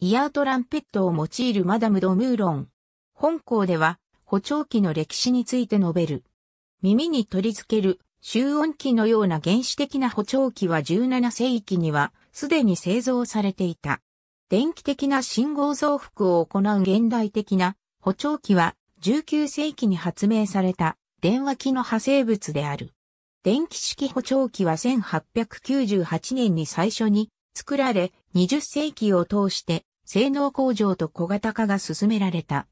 イヤートランペットを用いるマダム・ド・ムーロン。本校では、補聴器の歴史について述べる。耳に取り付ける集音器のような原始的な補聴器は17世紀にはすでに製造されていた。電気的な信号増幅を行う現代的な補聴器は19世紀に発明された電話機の派生物である。電気式補聴器は1898年に最初に作られ20世紀を通して性能向上と小型化が進められた。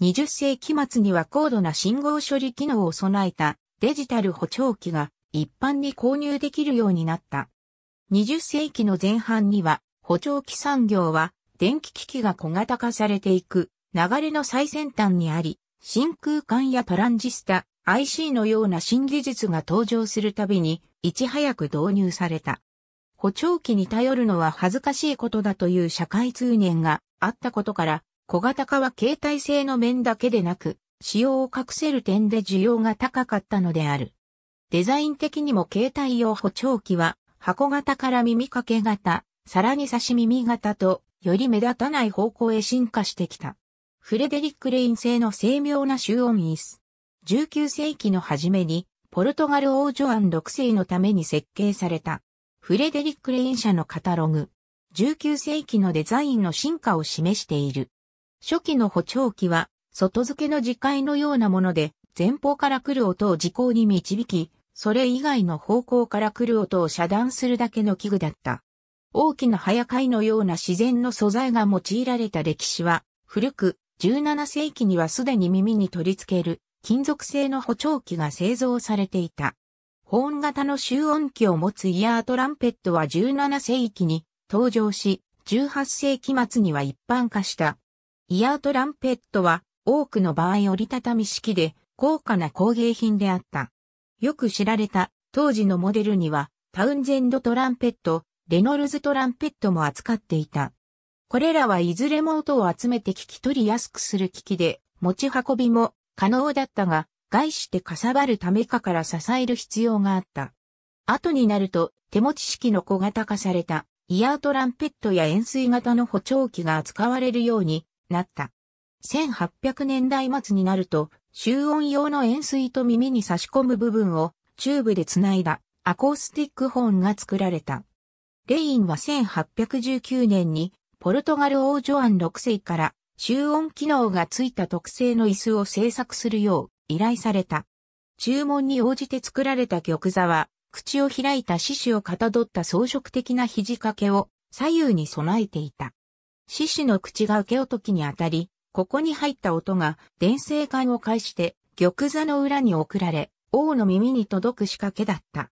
20世紀末には高度な信号処理機能を備えたデジタル補聴器が一般に購入できるようになった。20世紀の前半には補聴器産業は電気機器が小型化されていく流れの最先端にあり、真空管やトランジスタ、IC のような新技術が登場するたびにいち早く導入された。補聴器に頼るのは恥ずかしいことだという社会通念があったことから、小型化は携帯性の面だけでなく、使用を隠せる点で需要が高かったのである。デザイン的にも携帯用補聴器は、箱型から耳掛け型、さらに差し耳型と、より目立たない方向へ進化してきた。フレデリック・レイン製の精妙な集音椅子。19世紀の初めに、ポルトガル王女アン6世のために設計された。フレデリック・レイン社のカタログ。19世紀のデザインの進化を示している。初期の補聴器は、外付けの磁界のようなもので、前方から来る音を時効に導き、それ以外の方向から来る音を遮断するだけの器具だった。大きな早貝のような自然の素材が用いられた歴史は、古く、17世紀にはすでに耳に取り付ける、金属製の補聴器が製造されていた。保温型の集音機を持つイヤートランペットは17世紀に登場し、18世紀末には一般化した。イヤートランペットは多くの場合折りたたみ式で高価な工芸品であった。よく知られた当時のモデルにはタウンゼンドトランペット、レノルズトランペットも扱っていた。これらはいずれも音を集めて聞き取りやすくする機器で持ち運びも可能だったが外してかさばるためかから支える必要があった。後になると手持ち式の小型化されたイヤートランペットや円錐型の補聴器が扱われるようになった。1800年代末になると、集音用の円錐と耳に差し込む部分をチューブでつないだアコースティックホーンが作られた。レインは1819年にポルトガル王ジョアン6世から集音機能がついた特製の椅子を製作するよう依頼された。注文に応じて作られた玉座は、口を開いた獅子をかたどった装飾的な肘掛けを左右に備えていた。獅子の口が受け音機にあたり、ここに入った音が電声管を介して玉座の裏に送られ、王の耳に届く仕掛けだった。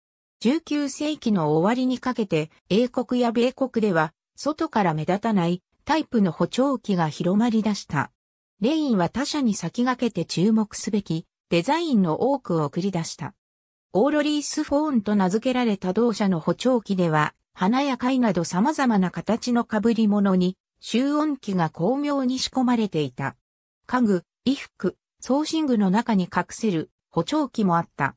19世紀の終わりにかけて、英国や米国では、外から目立たないタイプの補聴器が広まり出した。レインは他社に先駆けて注目すべきデザインの多くを繰り出した。オーロリースフォーンと名付けられた同社の補聴器では、花や貝など様々な形の被り物に、集音器が巧妙に仕込まれていた。家具、衣服、送信具の中に隠せる補聴器もあった。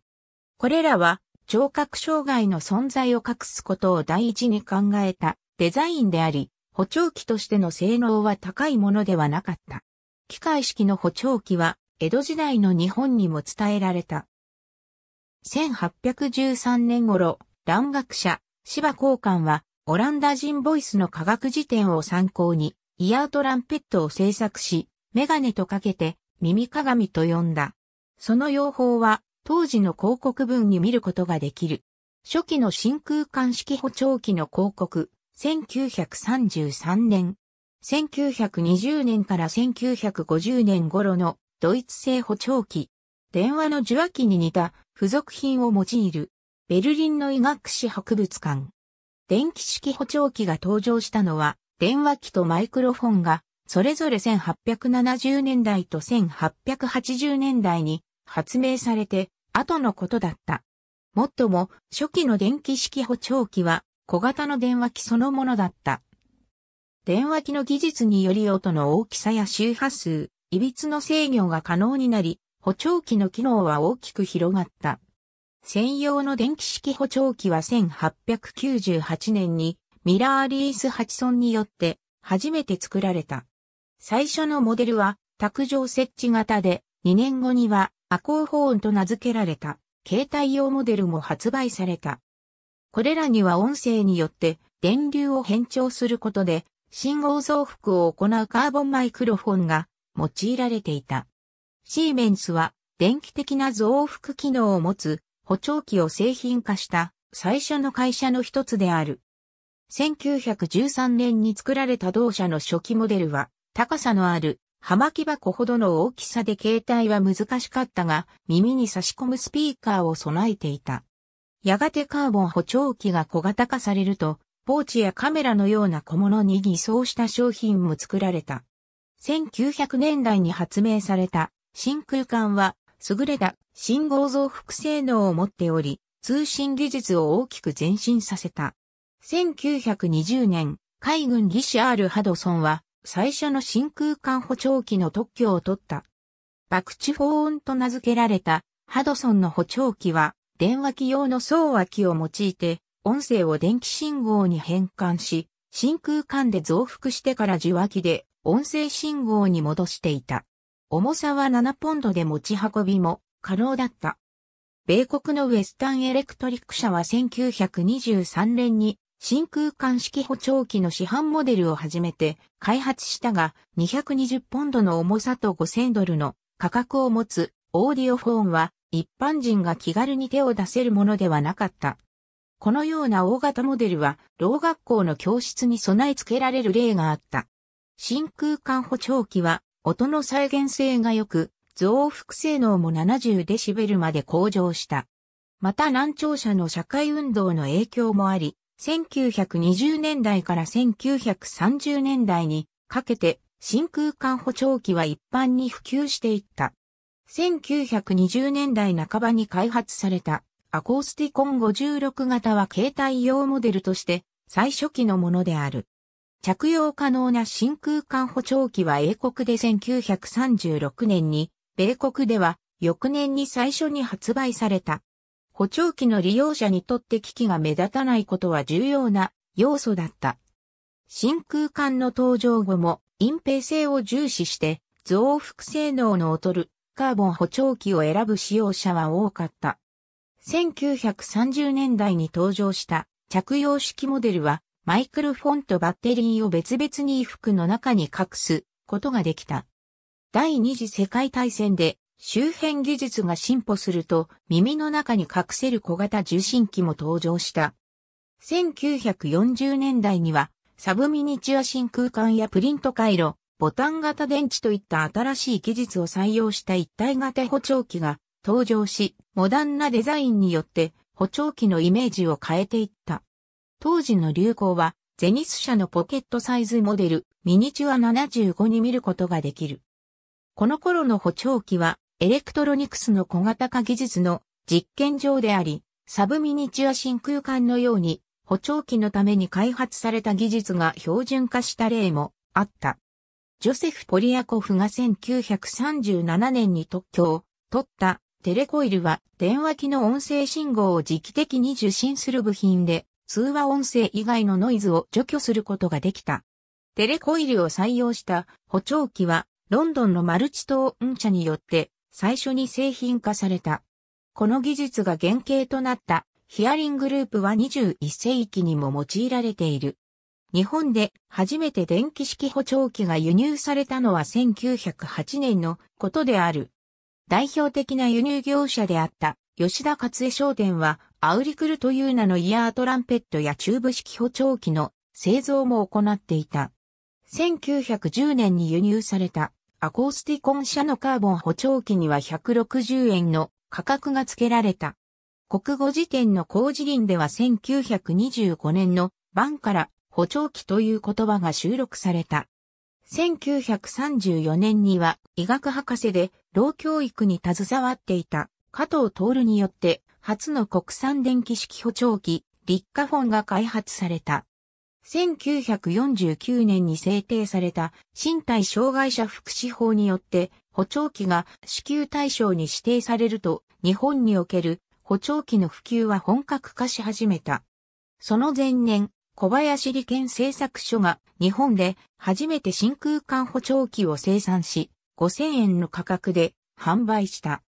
これらは聴覚障害の存在を隠すことを第一に考えたデザインであり、補聴器としての性能は高いものではなかった。機械式の補聴器は、江戸時代の日本にも伝えられた。1813年頃、蘭学者、芝公館は、オランダ人ボイスの科学辞典を参考に、イヤートランペットを制作し、メガネとかけて、耳鏡と呼んだ。その用法は、当時の広告文に見ることができる。初期の真空管式補聴器の広告、1933年、1920年から1950年頃のドイツ製補聴器、電話の受話器に似た付属品を用いる、ベルリンの医学史博物館。電気式補聴器が登場したのは、電話機とマイクロフォンが、それぞれ1870年代と1880年代に発明されて、後のことだった。もっとも、初期の電気式補聴器は、小型の電話機そのものだった。電話機の技術により音の大きさや周波数、いびつの制御が可能になり、補聴器の機能は大きく広がった。専用の電気式補聴器は1898年にミラー・リース・ハチソンによって初めて作られた。最初のモデルは卓上設置型で2年後にはアコーホーンと名付けられた携帯用モデルも発売された。これらには音声によって電流を変調することで信号増幅を行うカーボンマイクロフォンが用いられていた。シーメンスは電気的な増幅機能を持つ補聴器を製品化した最初の会社の一つである。1913年に作られた同社の初期モデルは高さのある葉巻箱ほどの大きさで携帯は難しかったが耳に差し込むスピーカーを備えていた。やがてカーボン補聴器が小型化されるとポーチやカメラのような小物に偽装した商品も作られた。1900年代に発明された真空管は優れた信号増幅性能を持っており、通信技術を大きく前進させた。1920年、海軍技師 R. ハドソンは最初の真空管補聴器の特許を取った。爆地保温と名付けられたハドソンの補聴器は電話機用の送話機を用いて音声を電気信号に変換し、真空管で増幅してから受話器で音声信号に戻していた。重さは7ポンドで持ち運びも可能だった。米国のウェスタンエレクトリック社は1923年に真空管式補聴器の市販モデルを始めて開発したが220ポンドの重さと5000ドルの価格を持つオーディオフォーンは一般人が気軽に手を出せるものではなかった。このような大型モデルは、老学校の教室に備え付けられる例があった。真空管補聴器は、音の再現性が良く、増幅性能も70デシベルまで向上した。また難聴者の社会運動の影響もあり、1920年代から1930年代にかけて真空管補聴器は一般に普及していった。1920年代半ばに開発されたアコースティコン56型は携帯用モデルとして最初期のものである。着用可能な真空管補聴器は英国で1936年に、米国では翌年に最初に発売された。補聴器の利用者にとって機器が目立たないことは重要な要素だった。真空管の登場後も隠蔽性を重視して増幅性能の劣るカーボン補聴器を選ぶ使用者は多かった。1930年代に登場した着用式モデルはマイクロフォンとバッテリーを別々に衣服の中に隠すことができた。第二次世界大戦で周辺技術が進歩すると耳の中に隠せる小型受信機も登場した。1940年代にはサブミニチュア真空管やプリント回路、ボタン型電池といった新しい技術を採用した一体型補聴器が登場し、モダンなデザインによって補聴器のイメージを変えていった。当時の流行は、ゼニス社のポケットサイズモデル、ミニチュア75に見ることができる。この頃の補聴器は、エレクトロニクスの小型化技術の実験場であり、サブミニチュア真空管のように、補聴器のために開発された技術が標準化した例もあった。ジョセフ・ポリアコフが1937年に特許を取ったテレコイルは電話機の音声信号を磁気的に受信する部品で、通話音声以外のノイズを除去することができた。テレコイルを採用した補聴器は、ロンドンのマルチトーン社によって最初に製品化された。この技術が原型となったヒアリングループは21世紀にも用いられている。日本で初めて電気式補聴器が輸入されたのは1908年のことである。代表的な輸入業者であった吉田勝江商店はアウリクルという名のイヤートランペットやチューブ式補聴器の製造も行っていた。1910年に輸入されたアコースティコン社のカーボン補聴器には160円の価格が付けられた。国語辞典の工事林では1925年の晩から補聴器という言葉が収録された。1934年には医学博士で老教育に携わっていた加藤徹によって初の国産電気式補聴器立花フォンが開発された。1949年に制定された身体障害者福祉法によって補聴器が支給対象に指定されると日本における補聴器の普及は本格化し始めた。その前年、小林理研製作所が日本で初めて真空管補聴器を生産し、5000円の価格で販売した。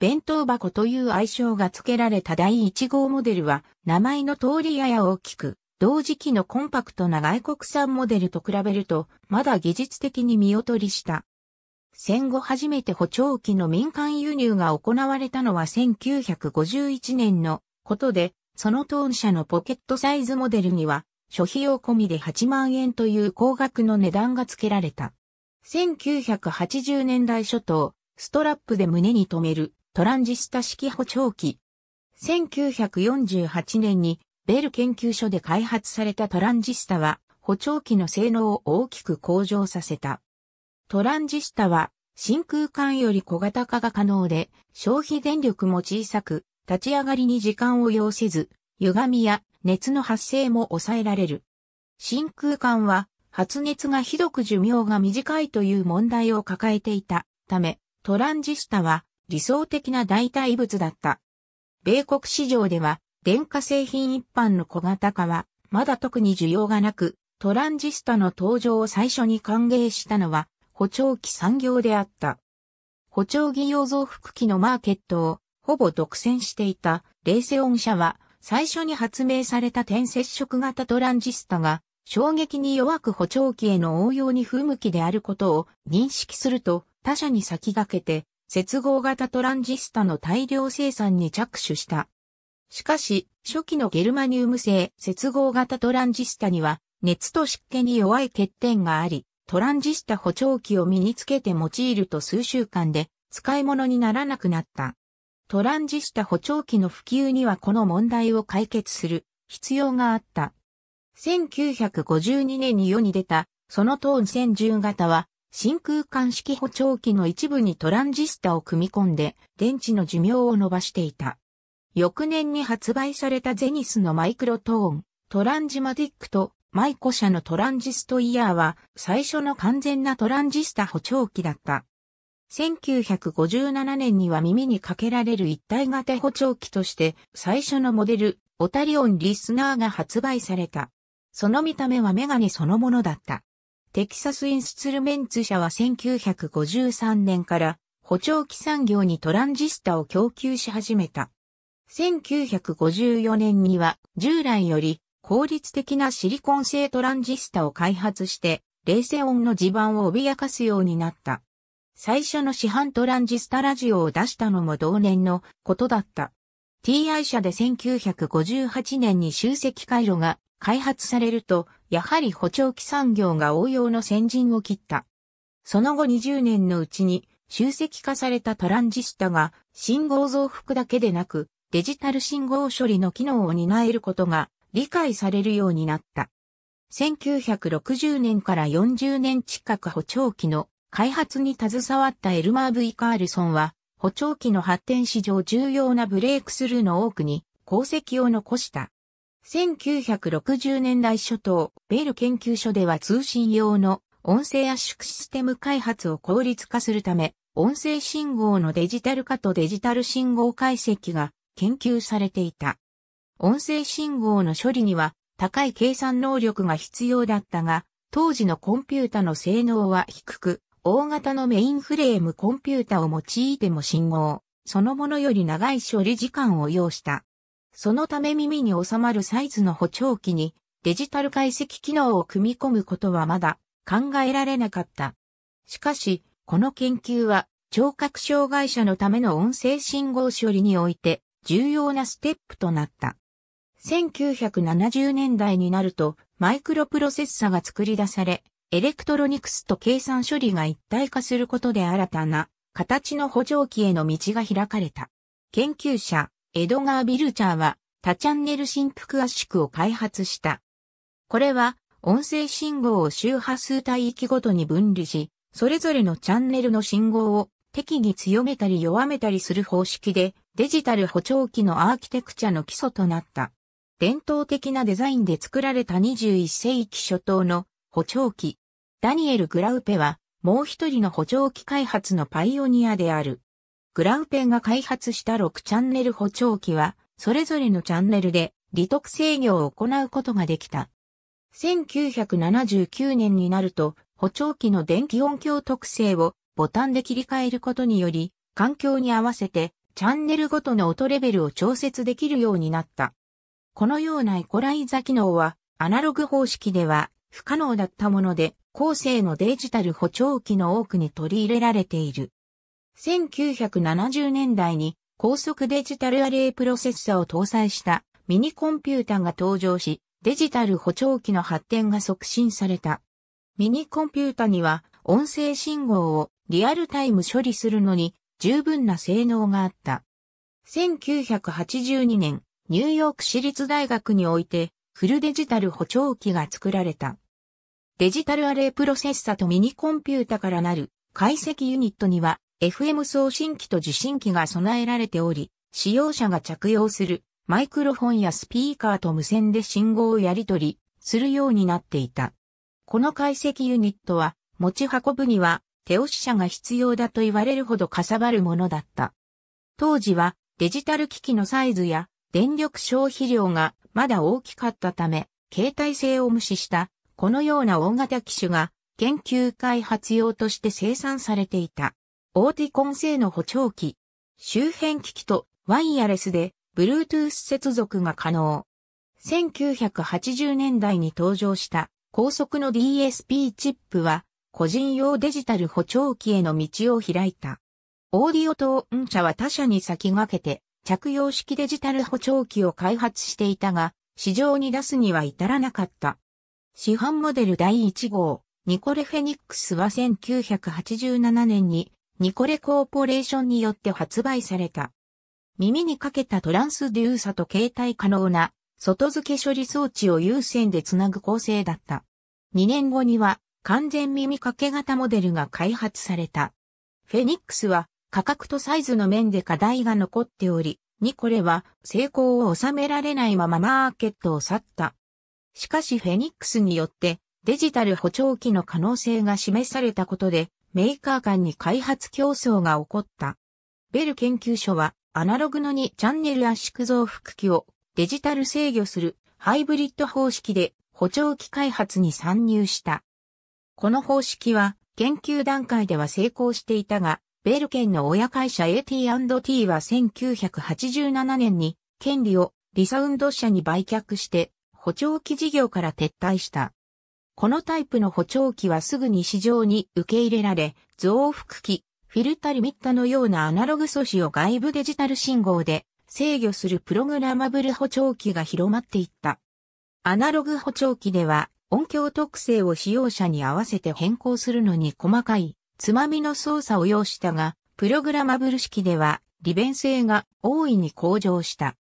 弁当箱という愛称が付けられた第1号モデルは名前の通りやや大きく、同時期のコンパクトな外国産モデルと比べるとまだ技術的に見劣りした。戦後初めて補聴器の民間輸入が行われたのは1951年のことで、その当社のポケットサイズモデルには、諸費用込みで8万円という高額の値段が付けられた。1980年代初頭、ストラップで胸に留めるトランジスタ式補聴器。1948年にベル研究所で開発されたトランジスタは補聴器の性能を大きく向上させた。トランジスタは真空管より小型化が可能で消費電力も小さく立ち上がりに時間を要せず、歪みや熱の発生も抑えられる。真空管は発熱がひどく寿命が短いという問題を抱えていたため、トランジスタは理想的な代替物だった。米国市場では電化製品一般の小型化はまだ特に需要がなく、トランジスタの登場を最初に歓迎したのは補聴器産業であった。補聴器用増幅器のマーケットをほぼ独占していたレーセオン社は最初に発明された点接触型トランジスタが衝撃に弱く補聴器への応用に不向きであることを認識すると他社に先駆けて接合型トランジスタの大量生産に着手した。しかし、初期のゲルマニウム製接合型トランジスタには熱と湿気に弱い欠点があり、トランジスタ補聴器を身につけて用いると数週間で使い物にならなくなった。トランジスタ補聴器の普及にはこの問題を解決する必要があった。1952年に世に出た、そのトーン1 0型は、真空管式補聴器の一部にトランジスタを組み込んで、電池の寿命を伸ばしていた。翌年に発売されたゼニスのマイクロトーン、トランジマティックと、マイコ社のトランジストイヤーは、最初の完全なトランジスタ補聴器だった。1957年には耳にかけられる一体型補聴器として最初のモデル、オタリオンリスナーが発売された。その見た目はメガネそのものだった。テキサスインスツルメンツ社は1953年から補聴器産業にトランジスタを供給し始めた。1954年には従来より効率的なシリコン製トランジスタを開発して、冷静音の地盤を脅かすようになった。最初の市販トランジスタラジオを出したのも同年のことだった。TI 社で1958年に集積回路が開発されると、やはり補聴器産業が応用の先陣を切った。その後20年のうちに集積化されたトランジスタが信号増幅だけでなくデジタル信号処理の機能を担えることが理解されるようになった。1960年から40年近く補聴器の開発に携わったエルマー・イカールソンは、補聴器の発展史上重要なブレイクスルーの多くに功績を残した。1960年代初頭、ベル研究所では通信用の音声圧縮システム開発を効率化するため、音声信号のデジタル化とデジタル信号解析が研究されていた。音声信号の処理には高い計算能力が必要だったが、当時のコンピュータの性能は低く、大型のメインフレームコンピュータを用いても信号、そのものより長い処理時間を要した。そのため耳に収まるサイズの補聴器にデジタル解析機能を組み込むことはまだ考えられなかった。しかし、この研究は聴覚障害者のための音声信号処理において重要なステップとなった。1970年代になるとマイクロプロセッサが作り出され、エレクトロニクスと計算処理が一体化することで新たな形の補聴器への道が開かれた。研究者、エドガー・ビルチャーは多チャンネル振幅圧縮を開発した。これは音声信号を周波数帯域ごとに分離し、それぞれのチャンネルの信号を適宜強めたり弱めたりする方式でデジタル補聴器のアーキテクチャの基礎となった。伝統的なデザインで作られた21世紀初頭の補聴器。ダニエル・グラウペは、もう一人の補聴器開発のパイオニアである。グラウペが開発した6チャンネル補聴器は、それぞれのチャンネルで、利得制御を行うことができた。1979年になると、補聴器の電気音響特性をボタンで切り替えることにより、環境に合わせてチャンネルごとの音レベルを調節できるようになった。このようなイコライザ機能は、アナログ方式では不可能だったもので、後世のデジタル補聴器の多くに取り入れられている。1970年代に高速デジタルアレイプロセッサを搭載したミニコンピュータが登場し、デジタル補聴器の発展が促進された。ミニコンピュータには音声信号をリアルタイム処理するのに十分な性能があった。1982年、ニューヨーク市立大学においてフルデジタル補聴器が作られた。デジタルアレイプロセッサとミニコンピュータからなる解析ユニットには FM 送信機と受信機が備えられており、使用者が着用するマイクロフォンやスピーカーと無線で信号をやり取りするようになっていた。この解析ユニットは持ち運ぶには手押し車が必要だと言われるほどかさばるものだった。当時はデジタル機器のサイズや電力消費量がまだ大きかったため、携帯性を無視したこのような大型機種が研究開発用として生産されていた。オーティコン製の補聴器、周辺機器とワイヤレスで Bluetooth 接続が可能。1980年代に登場した高速の DSP チップは個人用デジタル補聴器への道を開いた。オーディオトーン社は他社に先駆けて着用式デジタル補聴器を開発していたが、市場に出すには至らなかった。市販モデル第1号、ニコレフェニックスは1987年にニコレコーポレーションによって発売された。耳にかけたトランスデューサと携帯可能な外付け処理装置を優先でつなぐ構成だった。2年後には完全耳掛け型モデルが開発された。フェニックスは価格とサイズの面で課題が残っており、ニコレは成功を収められないままマーケットを去った。しかしフェニックスによってデジタル補聴器の可能性が示されたことでメーカー間に開発競争が起こった。ベル研究所はアナログの2チャンネル圧縮増幅器をデジタル制御するハイブリッド方式で補聴器開発に参入した。この方式は研究段階では成功していたが、ベルケンの親会社 AT&T は1987年に権利をリサウンド社に売却して補聴器事業から撤退した。このタイプの補聴器はすぐに市場に受け入れられ、増幅器、フィルタリミッタのようなアナログ素子を外部デジタル信号で制御するプログラマブル補聴器が広まっていった。アナログ補聴器では音響特性を使用者に合わせて変更するのに細かいつまみの操作を要したが、プログラマブル式では利便性が大いに向上した。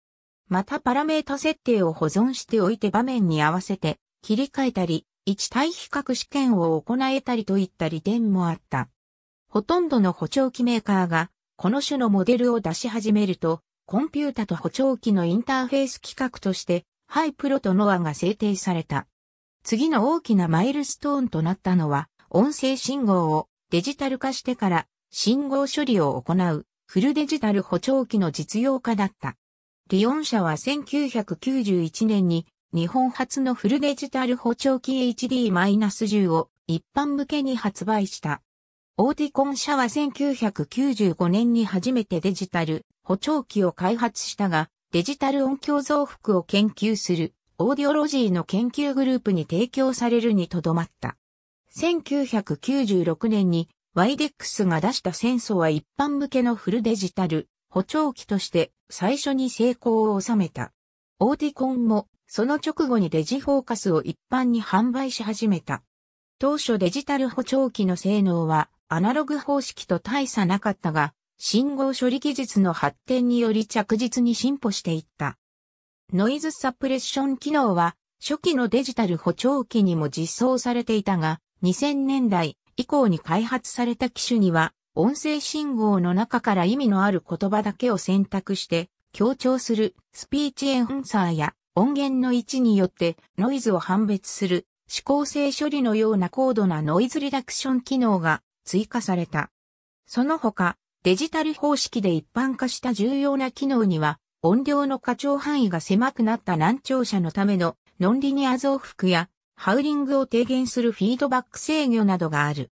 またパラメータ設定を保存しておいて場面に合わせて切り替えたり、一対比較試験を行えたりといった利点もあった。ほとんどの補聴器メーカーがこの種のモデルを出し始めると、コンピュータと補聴器のインターフェース規格として、ハイプロとノアが制定された。次の大きなマイルストーンとなったのは、音声信号をデジタル化してから信号処理を行うフルデジタル補聴器の実用化だった。リオン社は1991年に日本初のフルデジタル補聴器 HD-10 を一般向けに発売した。オーディコン社は1995年に初めてデジタル補聴器を開発したが、デジタル音響増幅を研究するオーディオロジーの研究グループに提供されるにとどまった。1996年にワイデックスが出したセンソは一般向けのフルデジタル補聴器として最初に成功を収めた。オーディコンもその直後にデジフォーカスを一般に販売し始めた。当初デジタル補聴器の性能はアナログ方式と大差なかったが、信号処理技術の発展により着実に進歩していった。ノイズサプレッション機能は初期のデジタル補聴器にも実装されていたが、2000年代以降に開発された機種には音声信号の中から意味のある言葉だけを選択して強調するスピーチエンサーや音源の位置によってノイズを判別する指向性処理のような高度なノイズリダクション機能が追加された。その他、デジタル方式で一般化した重要な機能には、音量の過長範囲が狭くなった難聴者のためのノンリニア増幅や、ハウリングを低減するフィードバック制御などがある。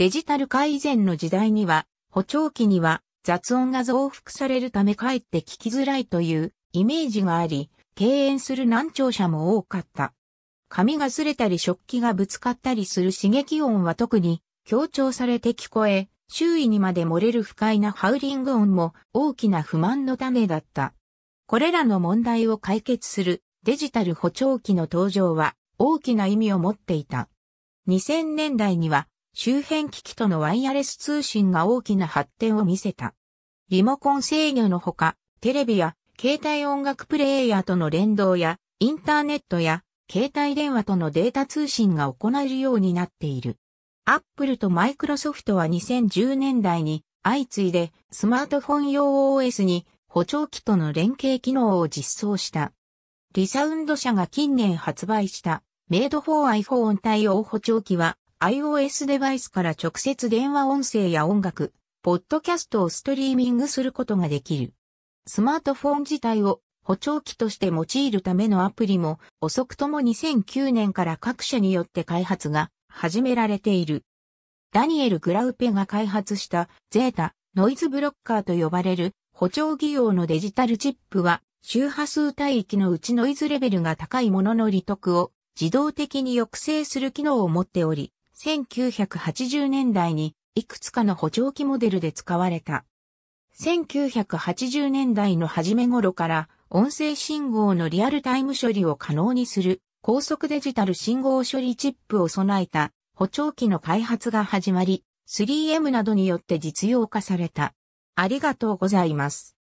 デジタル化以前の時代には、補聴器には雑音が増幅されるためかえって聞きづらいというイメージがあり、敬遠する難聴者も多かった。髪が擦れたり食器がぶつかったりする刺激音は特に強調されて聞こえ、周囲にまで漏れる不快なハウリング音も大きな不満の種だった。これらの問題を解決するデジタル補聴器の登場は大きな意味を持っていた。2000年代には周辺機器とのワイヤレス通信が大きな発展を見せた。リモコン制御のほか、テレビや携帯音楽プレイヤーとの連動や、インターネットや携帯電話とのデータ通信が行えるようになっている。アップルとマイクロソフトは2010年代に相次いでスマートフォン用 OS に補聴器との連携機能を実装した。リサウンド社が近年発売したメイドフォーアイフォ n 対応補聴器は iOS デバイスから直接電話音声や音楽、ポッドキャストをストリーミングすることができる。スマートフォン自体を補聴器として用いるためのアプリも遅くとも2009年から各社によって開発が始められている。ダニエル・グラウペが開発したゼータノイズブロッカーと呼ばれる補聴器用のデジタルチップは周波数帯域のうちノイズレベルが高いものの利得を自動的に抑制する機能を持っており、1980年代にいくつかの補聴器モデルで使われた。1980年代の初め頃から音声信号のリアルタイム処理を可能にする高速デジタル信号処理チップを備えた補聴器の開発が始まり、3M などによって実用化された。ありがとうございます。